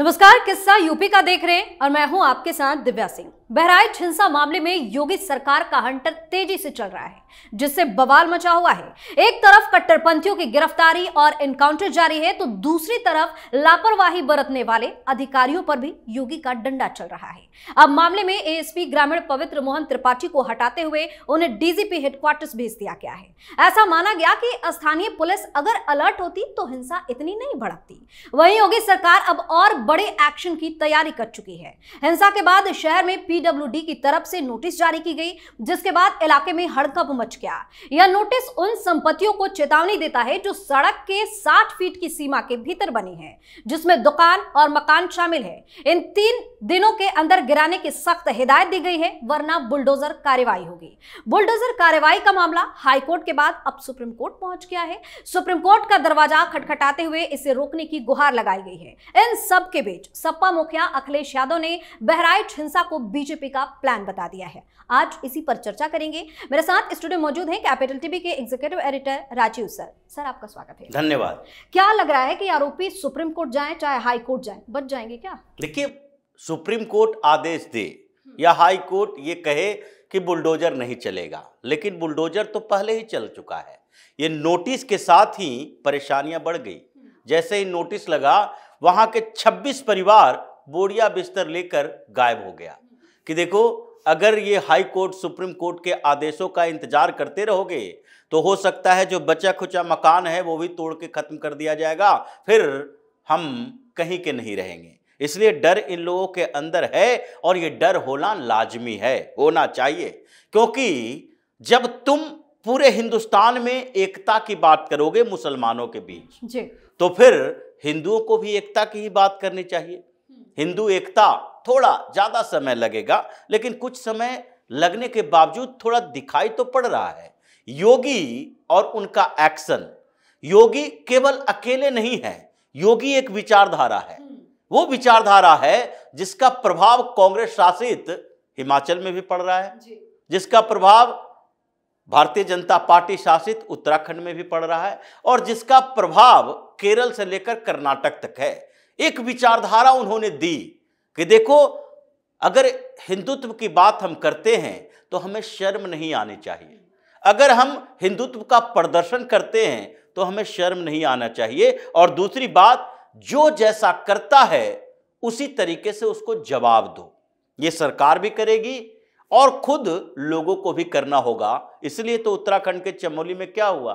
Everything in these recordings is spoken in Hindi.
नमस्कार किस्सा यूपी का देख रहे हैं और मैं हूं आपके साथ दिव्या सिंह बहराइच हिंसा मामले में योगी सरकार का हंटर तेजी से चल रहा है जिससे बवाल मचा हुआ है एक तरफ कट्टरपंथियों की गिरफ्तारी और एनकाउंटर जारी है तो दूसरी तरफ लापरवाही बरतने वाले अधिकारियों पर भी योगी का डंडा चल रहा है अब मामले में एएसपी ग्रामीण पवित्र मोहन त्रिपाठी को हटाते हुए उन्हें डीजीपी हेडक्वार्टर्स भेज दिया गया है ऐसा माना गया कि स्थानीय पुलिस अगर अलर्ट होती तो हिंसा इतनी नहीं भड़कती वही योगी सरकार अब और बड़े एक्शन की तैयारी कर चुकी है हिंसा के बाद शहर में पी पीडब्ल्यूडी की तरफ से नोटिस जारी की गई जिसके बाद इलाके में हड़कंप मच गया यह नोटिस उन संपत्तियों को चेतावनी देता है जो सड़क के साठ फीट की सीमा के भीतर बनी है जिसमें दुकान और मकान शामिल है इन तीन दिनों के अंदर गिराने की सख्त हिदायत दी गई है वरना बुलडोजर कार्यवाही होगी बुलडोजर कार्यवाही का मामला हाईकोर्ट के बाद अब सुप्रीम कोर्ट पहुंच गया है सुप्रीम कोर्ट का दरवाजा खटखटाते हुए इसे रोकने की गुहार लगाई गई है इन सब के बीच सपा मुखिया अखिलेश यादव ने बहराइच हिंसा को बीच बीजेपी का प्लान बता दिया है आज इसी पर चर्चा करेंगे मेरे साथ स्टूडियो मौजूद हैं कैपिटल टीवी के executive editor Rajeev sir sir आपका स्वागत है धन्यवाद क्या लग रहा है कि आरोपी सुप्रीम कोर्ट जाए चाहे हाई कोर्ट जाए बच जाएंगे क्या देखिए सुप्रीम कोर्ट आदेश दे हम्म। या हाई कोर्ट ये कहे कि बुलडोजर नहीं चलेगा लेकिन बुलडोजर तो पहले ही चल चुका है ये नोटिस के साथ ही परेशानियां बढ़ गई हम्म। जैसे ही नोटिस लगा वहां के 26 परिवार बोरिया बिस्तर लेकर गायब हो गया कि देखो अगर ये हाई कोर्ट सुप्रीम कोर्ट के आदेशों का इंतजार करते रहोगे तो हो सकता है जो बचा खुचा मकान है वो भी तोड़ के ख़त्म कर दिया जाएगा फिर हम कहीं के नहीं रहेंगे इसलिए डर इन लोगों के अंदर है और ये डर होना लाजमी है होना चाहिए क्योंकि जब तुम पूरे हिंदुस्तान में एकता की बात करोगे मुसलमानों के बीच जी। तो फिर हिंदुओं को भी एकता की ही बात करनी चाहिए हिंदू एकता थोड़ा ज़्यादा समय लगेगा लेकिन कुछ समय लगने के बावजूद थोड़ा दिखाई तो पड़ रहा है योगी और उनका एक्शन योगी केवल अकेले नहीं है योगी एक विचारधारा है हम्म। वो विचारधारा है जिसका प्रभाव कांग्रेस शासित हिमाचल में भी पड़ रहा है जिसका प्रभाव भारतीय जनता पार्टी शासित उत्तराखंड में भी पड़ रहा है और जिसका प्रभाव केरल से लेकर कर्नाटक तक है एक विचारधारा उन्होंने दी कि देखो अगर हिंदुत्व की बात हम करते हैं तो हमें शर्म नहीं आनी चाहिए अगर हम हिंदुत्व का प्रदर्शन करते हैं तो हमें शर्म नहीं आना चाहिए और दूसरी बात जो जैसा करता है उसी तरीके से उसको जवाब दो ये सरकार भी करेगी और खुद लोगों को भी करना होगा इसलिए तो उत्तराखंड के चमोली में क्या हुआ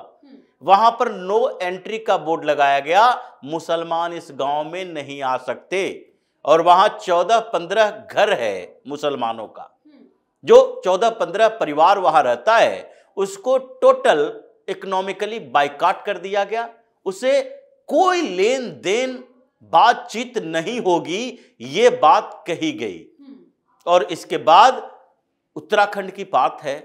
वहां पर नो एंट्री का बोर्ड लगाया गया मुसलमान इस गांव में नहीं आ सकते और वहां चौदह पंद्रह घर है मुसलमानों का जो चौदह पंद्रह परिवार वहां रहता है उसको टोटल इकोनॉमिकली बाइकाट कर दिया गया उसे कोई लेन देन बातचीत नहीं होगी ये बात कही गई और इसके बाद उत्तराखंड की बात है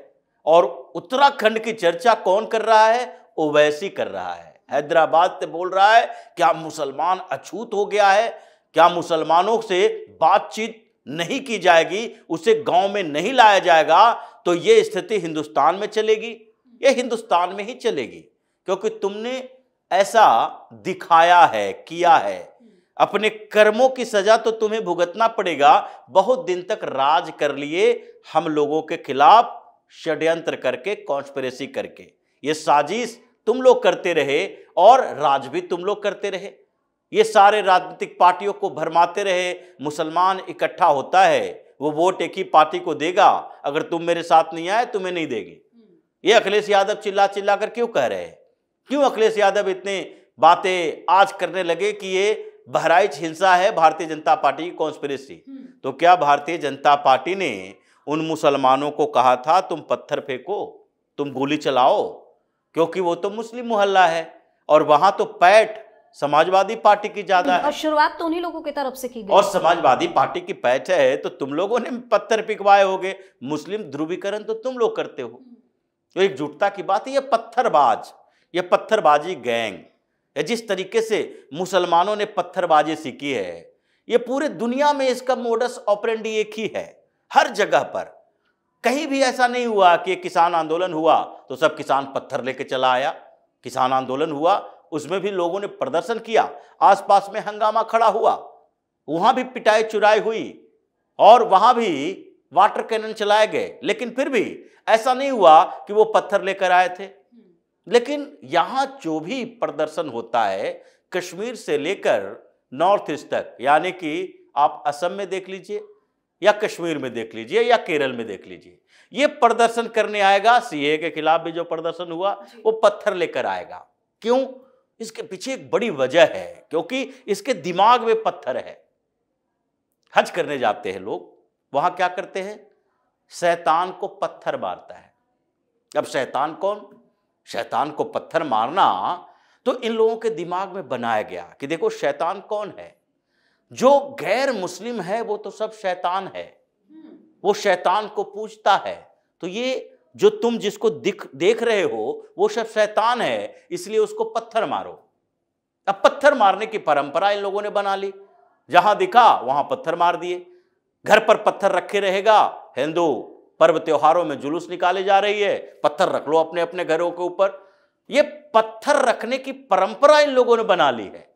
और उत्तराखंड की चर्चा कौन कर रहा है ओवैसी कर रहा है हैदराबाद से बोल रहा है क्या मुसलमान अछूत हो गया है क्या मुसलमानों से बातचीत नहीं की जाएगी उसे गांव में नहीं लाया जाएगा तो ये स्थिति हिंदुस्तान में चलेगी ये हिंदुस्तान में ही चलेगी क्योंकि तुमने ऐसा दिखाया है किया है अपने कर्मों की सजा तो तुम्हें भुगतना पड़ेगा बहुत दिन तक राज कर लिए हम लोगों के खिलाफ षड्यंत्र करके कॉन्स्परेसी करके ये साजिश तुम लोग करते रहे और राज भी तुम लोग करते रहे ये सारे राजनीतिक पार्टियों को भरमाते रहे मुसलमान इकट्ठा होता है वो वोट एक ही पार्टी को देगा अगर तुम मेरे साथ नहीं आए तुम्हें नहीं देंगे ये अखिलेश यादव चिल्ला चिल्ला कर क्यों कह रहे हैं क्यों अखिलेश यादव इतने बातें आज करने लगे कि ये बहराइच हिंसा है भारतीय जनता पार्टी की कॉन्स्पिरेसी तो क्या भारतीय जनता पार्टी ने उन मुसलमानों को कहा था तुम पत्थर फेंको तुम गोली चलाओ क्योंकि वो तो मुस्लिम मोहल्ला है और वहां तो पैठ समाजवादी पार्टी की ज्यादा है और शुरुआत तो उन्हीं लोगों की तरफ से की गई और समाजवादी पार्टी की पैठ है तो तुम लोगों ने पत्थर पिकवाए होगे मुस्लिम ध्रुवीकरण तो तुम लोग करते हो तो एकजुटता की बात है ये पत्थरबाज ये पत्थरबाजी गैंग या जिस तरीके से मुसलमानों ने पत्थरबाजी सीखी है ये पूरे दुनिया में इसका मोडस ऑपरेंडी एक ही है हर जगह पर कहीं भी ऐसा नहीं हुआ कि किसान आंदोलन हुआ तो सब किसान पत्थर लेके चला आया किसान आंदोलन हुआ उसमें भी लोगों ने प्रदर्शन किया आसपास में हंगामा खड़ा हुआ वहां भी पिटाई चुराई हुई और वहां भी वाटर कैनन चलाए गए लेकिन फिर भी ऐसा नहीं हुआ कि वो पत्थर लेकर आए थे लेकिन यहाँ जो भी प्रदर्शन होता है कश्मीर से लेकर नॉर्थ ईस्ट तक यानी कि आप असम में देख लीजिए या कश्मीर में देख लीजिए या केरल में देख लीजिए ये प्रदर्शन करने आएगा सीए के खिलाफ भी जो प्रदर्शन हुआ वो पत्थर लेकर आएगा क्यों इसके पीछे एक बड़ी वजह है क्योंकि इसके दिमाग में पत्थर है हज करने जाते हैं लोग वहां क्या करते हैं शैतान को पत्थर मारता है अब शैतान कौन शैतान को पत्थर मारना तो इन लोगों के दिमाग में बनाया गया कि देखो शैतान कौन है जो गैर मुस्लिम है वो तो सब शैतान है वो शैतान को पूछता है तो ये जो तुम जिसको दिख देख रहे हो वो सब शैतान है इसलिए उसको पत्थर मारो अब पत्थर मारने की परंपरा इन लोगों ने बना ली जहां दिखा वहां पत्थर मार दिए घर पर पत्थर रखे रहेगा हिंदू पर्व त्योहारों में जुलूस निकाले जा रही है पत्थर रख लो अपने अपने घरों के ऊपर ये पत्थर रखने की परंपरा इन लोगों ने बना ली है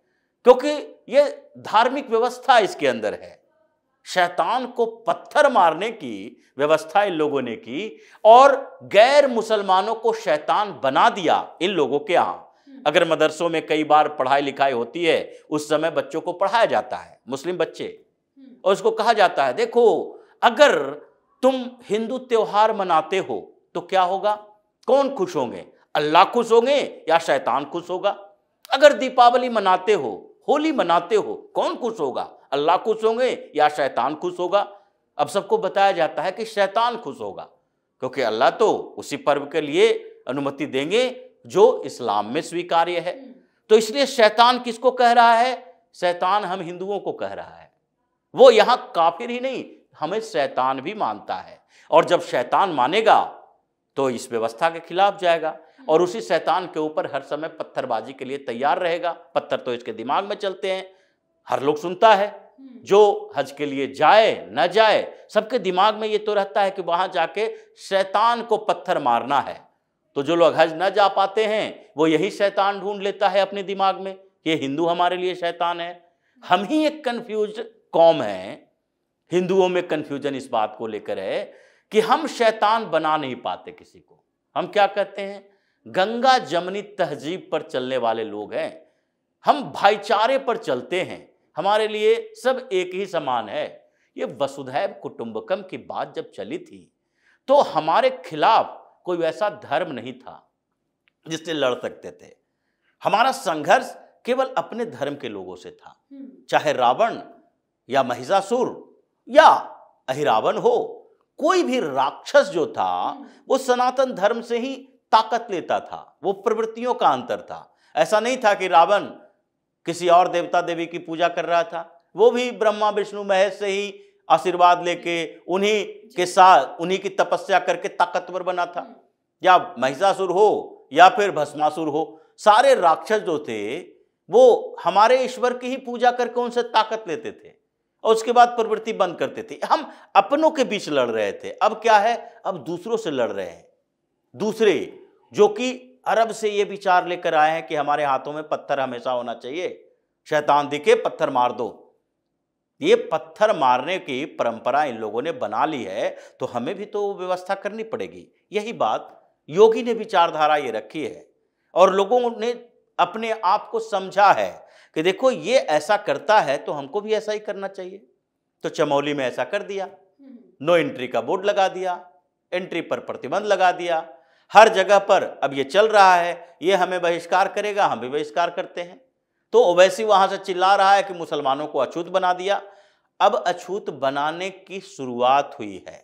क्योंकि ये धार्मिक व्यवस्था इसके अंदर है शैतान को पत्थर मारने की व्यवस्था इन लोगों ने की और गैर मुसलमानों को शैतान बना दिया इन लोगों के यहाँ हम्म। अगर मदरसों में कई बार पढ़ाई लिखाई होती है उस समय बच्चों को पढ़ाया जाता है मुस्लिम बच्चे हम्म। और उसको कहा जाता है देखो अगर तुम हिंदू त्यौहार मनाते हो तो क्या होगा कौन खुश होंगे अल्लाह खुश होंगे या शैतान खुश होगा अगर दीपावली मनाते हो होली मनाते हो कौन खुश होगा अल्लाह खुश होंगे या शैतान खुश होगा अब सबको बताया जाता है कि शैतान खुश होगा क्योंकि अल्लाह तो उसी पर्व के लिए अनुमति देंगे जो इस्लाम में स्वीकार्य है तो इसलिए शैतान किसको कह रहा है शैतान हम हिंदुओं को कह रहा है वो यहां काफिर ही नहीं हमें शैतान भी मानता है और जब शैतान मानेगा तो इस व्यवस्था के खिलाफ जाएगा और उसी शैतान के ऊपर हर समय पत्थरबाजी के लिए तैयार रहेगा पत्थर तो इसके दिमाग में चलते हैं हर लोग सुनता है हम्म। जो हज के लिए जाए न जाए सबके दिमाग में ये तो रहता है कि वहाँ जाके शैतान को पत्थर मारना है तो जो लोग हज न जा पाते हैं वो यही शैतान ढूंढ लेता है अपने दिमाग में ये हिंदू हमारे लिए शैतान है हम ही एक कन्फ्यूज कौम है हिंदुओं में कन्फ्यूजन इस बात को लेकर है कि हम शैतान बना नहीं पाते किसी को हम क्या कहते हैं गंगा जमनी तहजीब पर चलने वाले लोग हैं हम भाईचारे पर चलते हैं हमारे लिए सब एक ही समान है ये वसुधैव कुटुंबकम की बात जब चली थी तो हमारे खिलाफ कोई वैसा धर्म नहीं था जिससे लड़ सकते थे हमारा संघर्ष केवल अपने धर्म के लोगों से था हम्म। चाहे रावण या महिषासुर या अहिरावण हो कोई भी राक्षस जो था हम्म। वो सनातन धर्म से ही ताकत लेता था वो प्रवृत्तियों का अंतर था ऐसा नहीं था कि रावण किसी और देवता देवी की पूजा कर रहा था वो भी ब्रह्मा विष्णु महेश से ही आशीर्वाद लेके उन्हीं के साथ उन्हीं की तपस्या करके ताकतवर बना था या महिषासुर हो या फिर भस्मासुर हो सारे राक्षस जो थे वो हमारे ईश्वर की ही पूजा करके उनसे ताकत लेते थे और उसके बाद प्रवृत्ति बंद करते थे हम अपनों के बीच लड़ रहे थे अब क्या है अब दूसरों से लड़ रहे हैं दूसरे जो कि अरब से ये विचार लेकर आए हैं कि हमारे हाथों में पत्थर हमेशा होना चाहिए शैतान दिखे पत्थर मार दो ये पत्थर मारने की परंपरा इन लोगों ने बना ली है तो हमें भी तो व्यवस्था करनी पड़ेगी यही बात योगी ने विचारधारा ये रखी है और लोगों ने अपने आप को समझा है कि देखो ये ऐसा करता है तो हमको भी ऐसा ही करना चाहिए तो चमौली में ऐसा कर दिया हम्म। नो एंट्री का बोर्ड लगा दिया एंट्री पर प्रतिबंध लगा दिया हर जगह पर अब ये चल रहा है ये हमें बहिष्कार करेगा हम भी बहिष्कार करते हैं तो ओवैसी वहाँ से चिल्ला रहा है कि मुसलमानों को अछूत बना दिया अब अछूत बनाने की शुरुआत हुई है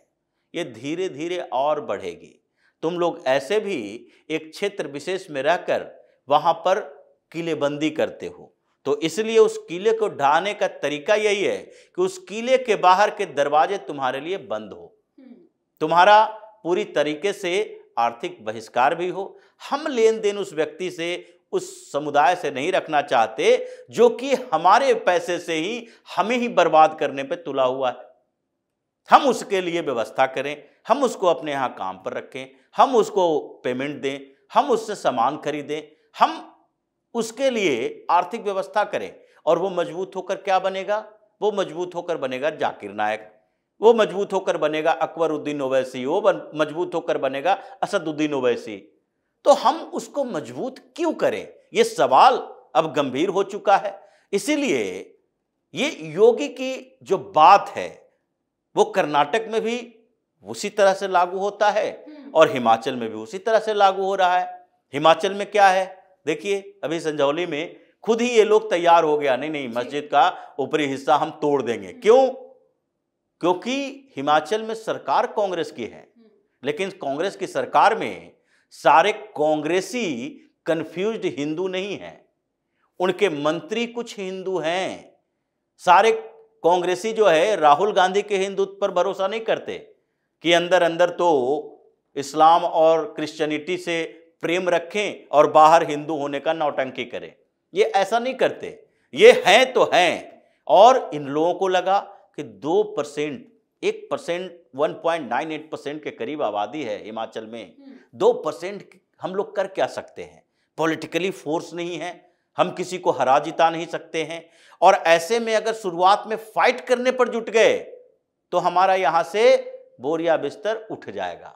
ये धीरे धीरे और बढ़ेगी तुम लोग ऐसे भी एक क्षेत्र विशेष में रहकर वहाँ पर किलेबंदी करते हो तो इसलिए उस किले को ढाने का तरीका यही है कि उस किले के बाहर के दरवाजे तुम्हारे लिए बंद हो हम्म। तुम्हारा पूरी तरीके से आर्थिक बहिष्कार भी हो हम लेन देन उस व्यक्ति से उस समुदाय से नहीं रखना चाहते जो कि हमारे पैसे से ही हमें ही बर्बाद करने पर तुला हुआ है हम उसके लिए व्यवस्था करें हम उसको अपने यहाँ काम पर रखें हम उसको पेमेंट दें हम उससे सामान खरीदें हम उसके लिए आर्थिक व्यवस्था करें और वो मजबूत होकर क्या बनेगा वो मजबूत होकर बनेगा जाकिर नायक वो मजबूत होकर बनेगा अकबर उद्दीन ओवैसी वो बन मजबूत होकर बनेगा असदुद्दीन ओवैसी तो हम उसको मजबूत क्यों करें ये सवाल अब गंभीर हो चुका है इसीलिए ये योगी की जो बात है वो कर्नाटक में भी उसी तरह से लागू होता है हम्म। और हिमाचल में भी उसी तरह से लागू हो रहा है हिमाचल में क्या है देखिए अभी संजौली में खुद ही ये लोग तैयार हो गया नहीं नहीं मस्जिद का ऊपरी हिस्सा हम तोड़ देंगे क्यों क्योंकि हिमाचल में सरकार कांग्रेस की है लेकिन कांग्रेस की सरकार में सारे कांग्रेसी कन्फ्यूज्ड हिंदू नहीं हैं उनके मंत्री कुछ हिंदू हैं सारे कांग्रेसी जो है राहुल गांधी के हिंदुत्व पर भरोसा नहीं करते कि अंदर अंदर तो इस्लाम और क्रिश्चियनिटी से प्रेम रखें और बाहर हिंदू होने का नौटंकी करें ये ऐसा नहीं करते ये हैं तो हैं और इन लोगों को लगा कि दो परसेंट एक percent one point nine eight percent के करीब आबादी है हिमाचल में हम्म। दो परसेंट हम लोग कर क्या सकते हैं पॉलिटिकली फोर्स नहीं है हम किसी को हरा जिता नहीं सकते हैं और ऐसे में अगर शुरुआत में फाइट करने पर जुट गए तो हमारा यहाँ से बोरिया बिस्तर उठ जाएगा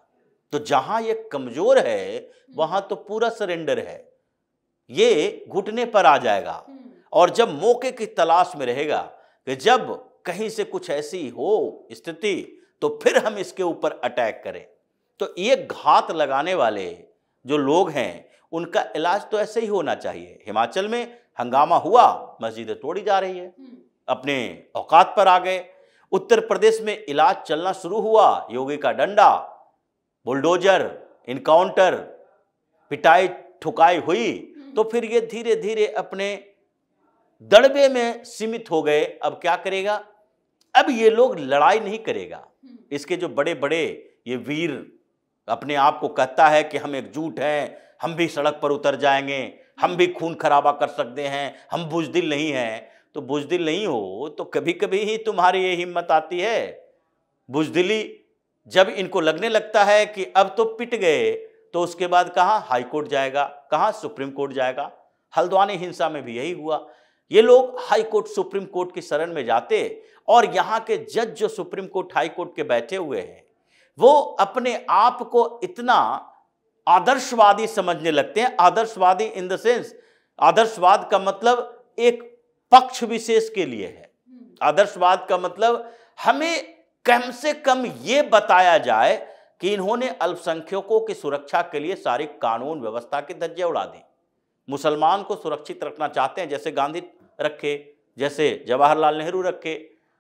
तो जहाँ ये कमज़ोर है हम्म। वहाँ तो पूरा सरेंडर है ये घुटने पर आ जाएगा हम्म। और जब मौके की तलाश में रहेगा कि जब कहीं से कुछ ऐसी हो स्थिति तो फिर हम इसके ऊपर अटैक करें तो ये घात लगाने वाले जो लोग हैं उनका इलाज तो ऐसे ही होना चाहिए हिमाचल में हंगामा हुआ मस्जिदें तोड़ी जा रही है हम्म। अपने औकात पर आ गए उत्तर प्रदेश में इलाज चलना शुरू हुआ योगी का डंडा बुलडोजर इनकाउंटर पिटाई ठुकाई हुई हम्म। तो फिर ये धीरे धीरे अपने दड़बे में सीमित हो गए अब क्या करेगा अब ये लोग लड़ाई नहीं करेगा हम्म। इसके जो बड़े बड़े ये वीर अपने आप को कहता है कि हम एकजुट हैं हम भी सड़क पर उतर जाएंगे हम हम्म। भी खून खराबा कर सकते हैं हम बुजदिल नहीं हैं तो बुजदिल नहीं हो तो कभी कभी ही तुम्हारी ये हिम्मत आती है बुजदिली जब इनको लगने लगता है कि अब तो पिट गए तो उसके बाद कहाँ हाई कोर्ट जाएगा कहाँ सुप्रीम कोर्ट जाएगा हल्द्वानी हिंसा में भी यही हुआ ये लोग हाई कोर्ट सुप्रीम कोर्ट की शरण में जाते और यहाँ के जज जो सुप्रीम कोर्ट हाई कोर्ट के बैठे हुए हैं वो अपने आप को इतना आदर्शवादी समझने लगते हैं आदर्शवादी इन द सेंस आदर्शवाद का मतलब एक पक्ष विशेष के लिए है आदर्शवाद का मतलब हमें कम से कम ये बताया जाए कि इन्होंने अल्पसंख्यकों की सुरक्षा के लिए सारी कानून व्यवस्था के धज्जे उड़ा दी मुसलमान को सुरक्षित रखना चाहते हैं जैसे गांधी रखे जैसे जवाहरलाल नेहरू रखे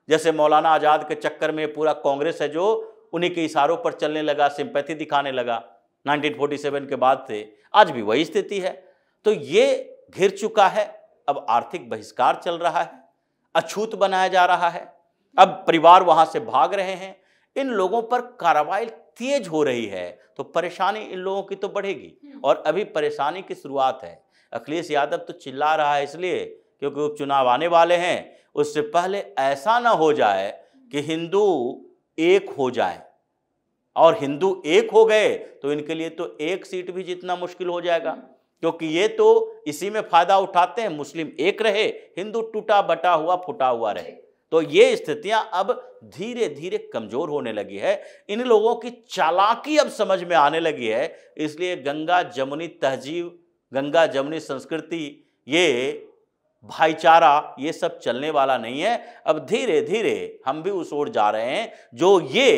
जैसे मौलाना आज़ाद के चक्कर में पूरा कांग्रेस है जो उन्हीं के इशारों पर चलने लगा सिंपैथी दिखाने लगा 1947 के बाद से आज भी वही स्थिति है तो ये घिर चुका है अब आर्थिक बहिष्कार चल रहा है अछूत बनाया जा रहा है अब परिवार वहाँ से भाग रहे हैं इन लोगों पर कार्रवाई तेज हो रही है तो परेशानी इन लोगों की तो बढ़ेगी हम्म। और अभी परेशानी की शुरुआत है अखिलेश यादव तो चिल्ला रहा है इसलिए क्योंकि उपचुनाव आने वाले हैं उससे पहले ऐसा ना हो जाए कि हिंदू एक हो जाए और हिंदू एक हो गए तो इनके लिए तो एक सीट भी जीतना मुश्किल हो जाएगा क्योंकि ये तो इसी में फायदा उठाते हैं मुस्लिम एक रहे हिंदू टूटा बटा हुआ फुटा हुआ रहे तो ये स्थितियां अब धीरे धीरे कमजोर होने लगी है इन लोगों की चालाकी अब समझ में आने लगी है इसलिए गंगा जमुनी तहजीब गंगा जमुनी संस्कृति ये भाईचारा ये सब चलने वाला नहीं है अब धीरे धीरे हम भी उस ओर जा रहे हैं जो ये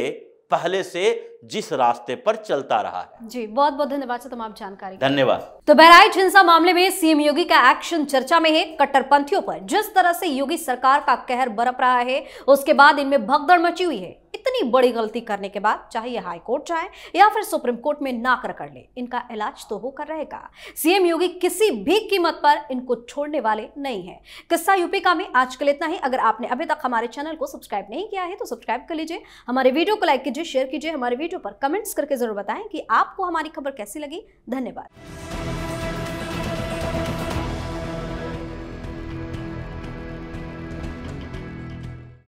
पहले से जिस रास्ते पर चलता रहा है जी बहुत बहुत धन्यवाद से तमाम जानकारी धन्यवाद तो बहराइच हिंसा मामले में सीएम योगी का एक्शन चर्चा में है कट्टरपंथियों पर जिस तरह से योगी सरकार का कहर बरप रहा है उसके बाद इनमें भगदड़ मची हुई है इतनी बड़ी गलती करने के बाद चाहे ये हाई कोर्ट जाए या फिर सुप्रीम कोर्ट में नाक रगड़ ले इनका इलाज तो होकर रहेगा सीएम योगी किसी भी कीमत पर इनको छोड़ने वाले नहीं है किस्सा यूपी का में आज इतना ही अगर आपने अभी तक हमारे चैनल को सब्सक्राइब नहीं किया है तो सब्सक्राइब कर लीजिए हमारे वीडियो को लाइक कीजिए शेयर कीजिए हमारे वीडियो पर कमेंट्स करके जरूर बताएं कि आपको हमारी खबर कैसी लगी धन्यवाद